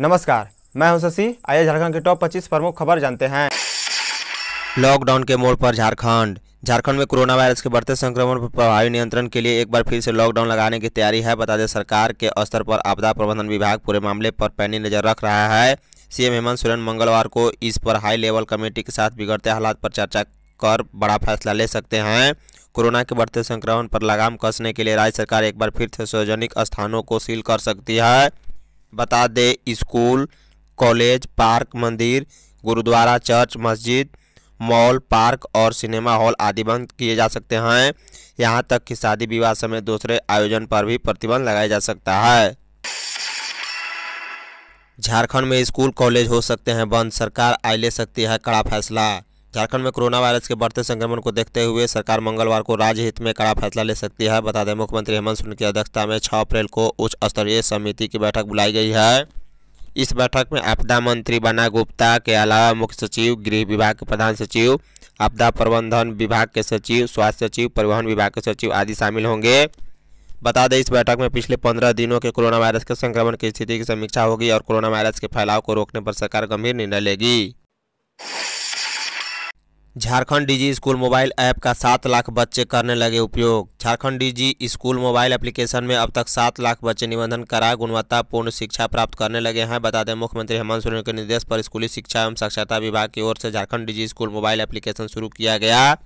नमस्कार मैं हूं शशि आइए झारखंड के टॉप 25 प्रमुख खबर जानते हैं लॉकडाउन के मोड़ पर झारखंड झारखंड में कोरोना वायरस के बढ़ते संक्रमण पर प्रभावी नियंत्रण के लिए एक बार फिर से लॉकडाउन लगाने की तैयारी है बता दें सरकार के स्तर पर आपदा प्रबंधन विभाग पूरे मामले पर पैनी नजर रख रहा है सीएम हेमंत सोरेन मंगलवार को इस पर हाई लेवल कमेटी के साथ बिगड़ते हालात पर चर्चा कर बड़ा फैसला ले सकते हैं कोरोना के बढ़ते संक्रमण पर लगाम कसने के लिए राज्य सरकार एक बार फिर से सार्वजनिक स्थानों को सील कर सकती है बता दें स्कूल कॉलेज पार्क मंदिर गुरुद्वारा चर्च मस्जिद मॉल पार्क और सिनेमा हॉल आदि बंद किए जा सकते हैं यहाँ तक कि शादी विवाह समेत दूसरे आयोजन पर भी प्रतिबंध लगाया जा सकता है झारखंड में स्कूल कॉलेज हो सकते हैं बंद सरकार आई ले सकती है कड़ा फैसला झारखंड में कोरोना वायरस के बढ़ते संक्रमण को देखते हुए सरकार मंगलवार को राज्य हित में कड़ा फैसला ले सकती है बता दें मुख्यमंत्री हेमंत सोरेन की अध्यक्षता में 6 अप्रैल को उच्च स्तरीय समिति की बैठक बुलाई गई है इस बैठक में आपदा मंत्री बना गुप्ता के अलावा मुख्य सचिव गृह विभाग के प्रधान सचिव आपदा प्रबंधन विभाग के सचिव स्वास्थ्य सचिव परिवहन विभाग के सचिव आदि शामिल होंगे बता दें इस बैठक में पिछले पंद्रह दिनों के कोरोना वायरस के संक्रमण की स्थिति की समीक्षा होगी और कोरोना वायरस के फैलाव को रोकने पर सरकार गंभीर निर्णय लेगी Jharkhand Digi School mobile app का सात लाख बच्चे करने लगे उपयोग Jharkhand Digi School mobile application में अब तक सात लाख बच्चे निबंधन करा गुणवत्तापूर्ण शिक्षा प्राप्त करने लगे हैं बता दें मुख्यमंत्री हेमंत सोरेन के निर्देश पर स्कूली शिक्षा एवं साक्षरता विभाग की ओर से Jharkhand Digi School mobile application शुरू किया गया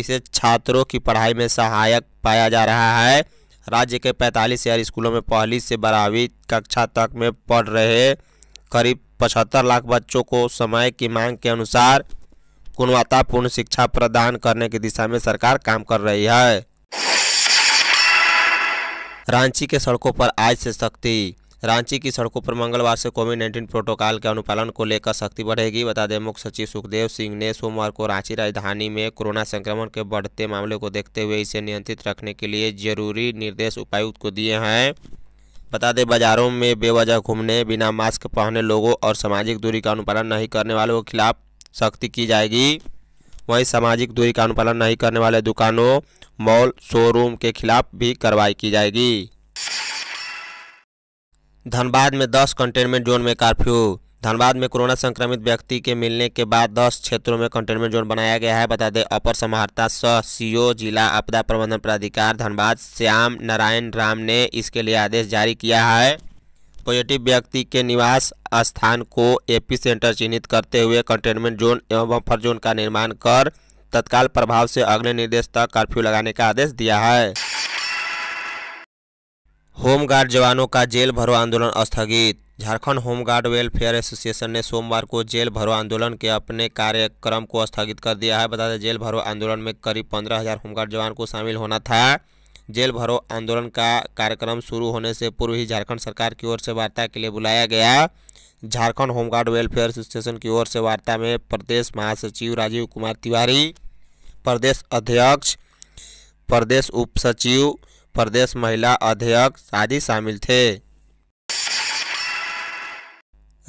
इसे छात्रों की पढ़ाई में सहायक पाया जा रहा है राज्य के पैंतालीस हजार स्कूलों में पहली से बारहवीं कक्षा तक में पढ़ रहे करीब पचहत्तर लाख बच्चों को समय की मांग के अनुसार गुणवत्तापूर्ण शिक्षा प्रदान करने की दिशा में सरकार काम कर रही है रांची के सड़कों पर आज से सख्ती रांची की सड़कों पर मंगलवार से कोविड नाइन्टीन प्रोटोकॉल के अनुपालन को लेकर सख्ती बढ़ेगी बता दें मुख्य सचिव सुखदेव सिंह ने सोमवार को रांची राजधानी में कोरोना संक्रमण के बढ़ते मामले को देखते हुए इसे नियंत्रित रखने के लिए जरूरी निर्देश उपायुक्त को दिए हैं बता दें बाजारों में बेवजह घूमने बिना मास्क पहने लोगों और सामाजिक दूरी का अनुपालन नहीं करने वालों के खिलाफ सख्ती की जाएगी वहीं सामाजिक दूरी का अनुपालन नहीं करने वाले दुकानों मॉल शोरूम के खिलाफ भी कार्रवाई की जाएगी धनबाद में 10 कंटेनमेंट जोन में कर्फ्यू धनबाद में कोरोना संक्रमित व्यक्ति के मिलने के बाद 10 क्षेत्रों में कंटेनमेंट जोन बनाया गया है बता दें अपर समाहर्ता सह सीओ जिला आपदा प्रबंधन प्राधिकार धनबाद श्याम नारायण राम ने इसके लिए आदेश जारी किया है पॉजिटिव व्यक्ति के निवास स्थान को एपी सेंटर चिन्हित करते हुए कंटेनमेंट जोन एवं बफर जोन का निर्माण कर तत्काल प्रभाव से अगले निर्देश तक कर्फ्यू लगाने का आदेश दिया है होमगार्ड जवानों का जेल भरो आंदोलन स्थगित झारखंड होमगार्ड वेलफेयर एसोसिएशन ने सोमवार को जेल भरो आंदोलन के अपने कार्यक्रम को स्थगित कर दिया है बता दें जेल भरो आंदोलन में करीब पंद्रह हज़ार होमगार्ड जवान को शामिल होना था जेल भरो आंदोलन का कार्यक्रम शुरू होने से पूर्व ही झारखंड सरकार की ओर से वार्ता के लिए बुलाया गया झारखंड होमगार्ड वेलफेयर एसोसिएशन की ओर से वार्ता में प्रदेश महासचिव राजीव कुमार तिवारी प्रदेश अध्यक्ष प्रदेश उप सचिव प्रदेश महिला अध्यक्ष आदि शामिल थे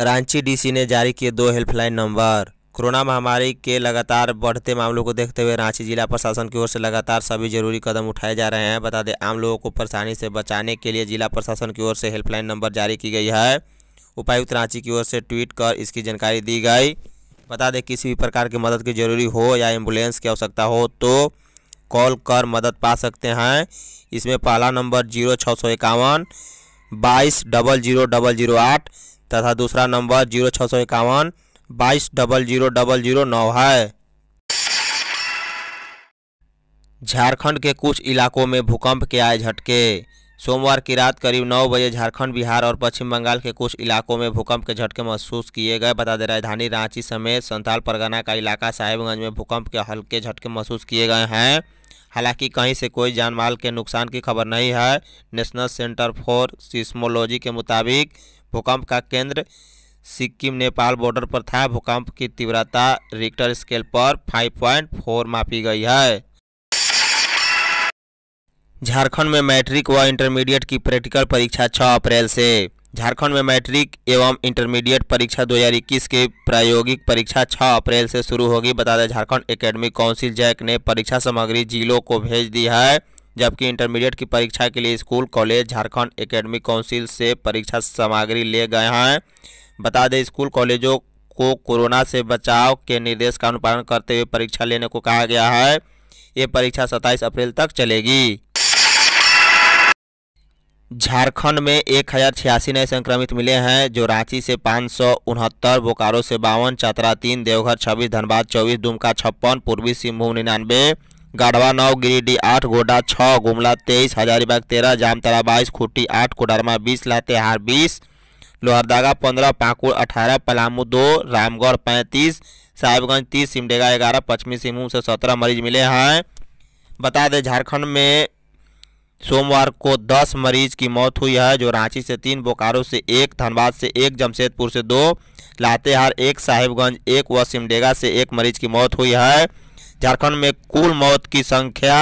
रांची डीसी ने जारी किए दो हेल्पलाइन नंबर कोरोना महामारी के लगातार बढ़ते मामलों को देखते हुए रांची जिला प्रशासन की ओर से लगातार सभी जरूरी कदम उठाए जा रहे हैं बता दें आम लोगों को परेशानी से बचाने के लिए जिला प्रशासन की ओर से हेल्पलाइन नंबर जारी की गई है उपायुक्त रांची की ओर से ट्वीट कर इसकी जानकारी दी गई बता दें किसी भी प्रकार की मदद की जरूरी हो या एम्बुलेंस की आवश्यकता हो तो कॉल कर मदद पा सकते हैं इसमें पहला नंबर जीरो छः सौ इक्यावन बाईस डबल जीरो डबल जीरो आठ तथा दूसरा नंबर जीरो छः सौ इक्यावन बाईस डबल जीरो डबल जीरो नौ है झारखंड के कुछ इलाकों में भूकंप के आए झटके सोमवार की रात करीब नौ बजे झारखंड बिहार और पश्चिम बंगाल के कुछ इलाकों में भूकंप के झटके महसूस किए गए बता दें राजधानी रांची समेत संताल परगना का इलाका साहिबगंज में भूकंप के हल्के झटके महसूस किए गए हैं हालांकि कहीं से कोई जानमाल के नुकसान की खबर नहीं है नेशनल सेंटर फॉर सिस्मोलॉजी के मुताबिक भूकंप का केंद्र सिक्किम नेपाल बॉर्डर पर था भूकंप की तीव्रता रिक्टर स्केल पर 5.4 मापी गई है झारखंड में मैट्रिक व इंटरमीडिएट की प्रैक्टिकल परीक्षा 6 अप्रैल से झारखंड में मैट्रिक एवं इंटरमीडिएट परीक्षा 2021 की प्रायोगिक परीक्षा 6 अप्रैल से शुरू होगी बता दें झारखंड एकेडमिक काउंसिल जैक ने परीक्षा सामग्री जिलों को भेज दी है जबकि इंटरमीडिएट की परीक्षा के लिए school college Jharkhand academic council से परीक्षा सामग्री ले गए हैं बता दें स्कूल कॉलेजों को कोरोना से बचाव के निर्देश का अनुपालन करते हुए परीक्षा लेने को कहा गया है ये परीक्षा 27 अप्रैल तक चलेगी झारखंड में एक नए संक्रमित मिले हैं जो रांची से पाँच सौ उनहत्तर बोकारो से बावन चतरा तीन देवघर छब्बीस धनबाद चौबीस दुमका छप्पन पूर्वी सिंहभूम निन्यानवे गढ़वा नौ गिरिडीह आठ गोड्डा छः गुमला तेईस हजारीबाग तेरह जामतरा बाईस खूटी आठ कोडरमा बीस लातेहार बीस लोहरदागा पंद्रह पाकुड़ अठारह पलामू दो रामगढ़ पैंतीस साहिबगंज तीस सिमडेगा ग्यारह पश्चिमी सिंहभूम से सत्रह मरीज मिले हैं बता दें झारखंड में सोमवार को दस मरीज की मौत हुई है जो रांची से तीन बोकारो से एक धनबाद से एक जमशेदपुर से दो लातेहार एक साहिबगंज एक व सिमडेगा से एक मरीज की मौत हुई है झारखंड में कुल मौत की संख्या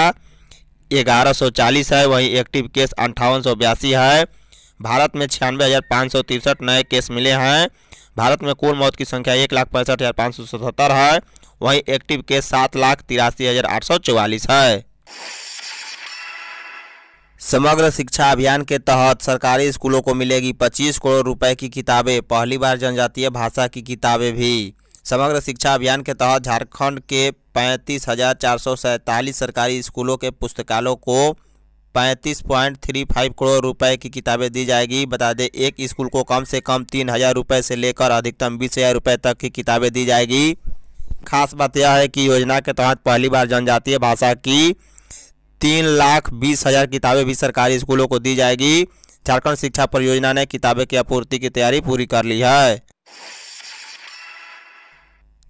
ग्यारह है वहीं एक्टिव केस अंठावन है भारत में छियानवे हज़ार पाँच सौ तिरसठ नए केस मिले हैं भारत में कुल मौत की संख्या एक लाख पैंसठ हज़ार पाँच सौ सतहत्तर है वहीं एक्टिव केस सात लाख तिरासी हज़ार आठ सौ चौवालीस है समग्र शिक्षा अभियान के तहत सरकारी स्कूलों को मिलेगी पच्चीस करोड़ रुपए की किताबें पहली बार जनजातीय भाषा की किताबें भी समग्र शिक्षा अभियान के तहत झारखंड के पैंतीस हज़ार चार सौ सरकारी स्कूलों के पुस्तकालयों को पैंतीस पॉइंट थ्री फाइव करोड़ रुपए की किताबें दी जाएगी बता दें एक स्कूल को कम से कम तीन हज़ार रुपये से लेकर अधिकतम बीस हज़ार रुपये तक की किताबें दी जाएगी खास बात यह है कि योजना के तहत पहली बार जनजातीय भाषा की तीन लाख बीस हज़ार किताबें भी सरकारी स्कूलों को दी जाएगी झारखंड शिक्षा परियोजना ने किताबें की आपूर्ति की तैयारी पूरी कर ली है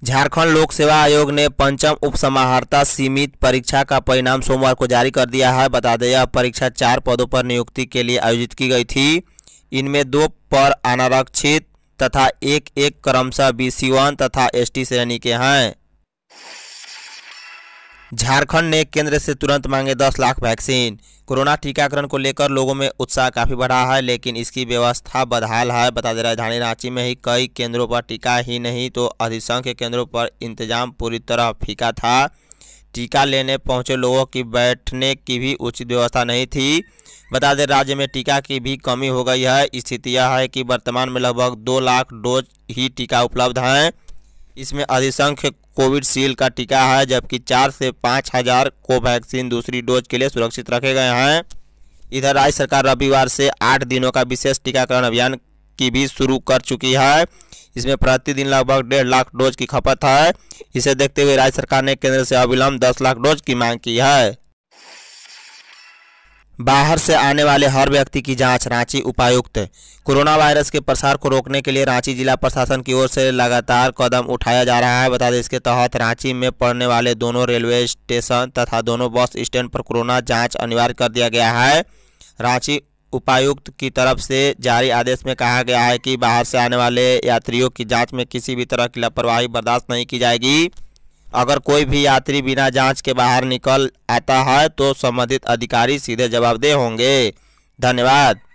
झारखंड लोक सेवा आयोग ने पंचम उपसमाहर्ता सीमित परीक्षा का परिणाम सोमवार को जारी कर दिया है बता दें यह परीक्षा चार पदों पर नियुक्ति के लिए आयोजित की गई थी इनमें दो पर अनारक्षित तथा एक एक क्रमशः बी सी वन तथा एसटी श्रेणी के हैं झारखंड ने केंद्र से तुरंत मांगे 10 लाख वैक्सीन कोरोना टीकाकरण को लेकर लोगों में उत्साह काफ़ी बढ़ा है लेकिन इसकी व्यवस्था बदहाल है बता दें राजधानी रांची में ही कई केंद्रों पर टीका ही नहीं तो अधिसंख्य केंद्रों पर इंतजाम पूरी तरह फीका था टीका लेने पहुंचे लोगों की बैठने की भी उचित व्यवस्था नहीं थी बता दें राज्य में टीका की भी कमी हो गई है स्थिति यह है कि वर्तमान में लगभग दो लाख डोज ही टीका उपलब्ध हैं इसमें अधिसंख्य कोविडशील्ड का टीका है जबकि चार से पाँच हज़ार कोवैक्सीन दूसरी डोज के लिए सुरक्षित रखे गए हैं इधर राज्य सरकार रविवार से आठ दिनों का विशेष टीकाकरण अभियान की भी शुरू कर चुकी है इसमें प्रतिदिन लगभग डेढ़ लाख डोज की खपत है इसे देखते हुए राज्य सरकार ने केंद्र से अविलंब दस लाख डोज की मांग की है बाहर से आने वाले हर व्यक्ति की जांच रांची उपायुक्त कोरोना वायरस के प्रसार को रोकने के लिए रांची जिला प्रशासन की ओर से लगातार कदम उठाया जा रहा है बता दें इसके तहत रांची में पड़ने वाले दोनों रेलवे स्टेशन तथा दोनों बस स्टैंड पर कोरोना जांच अनिवार्य कर दिया गया है रांची उपायुक्त की तरफ से जारी आदेश में कहा गया है कि बाहर से आने वाले यात्रियों की जाँच में किसी भी तरह की लापरवाही बर्दाश्त नहीं की जाएगी अगर कोई भी यात्री बिना जांच के बाहर निकल आता है तो संबंधित अधिकारी सीधे जवाबदेह होंगे धन्यवाद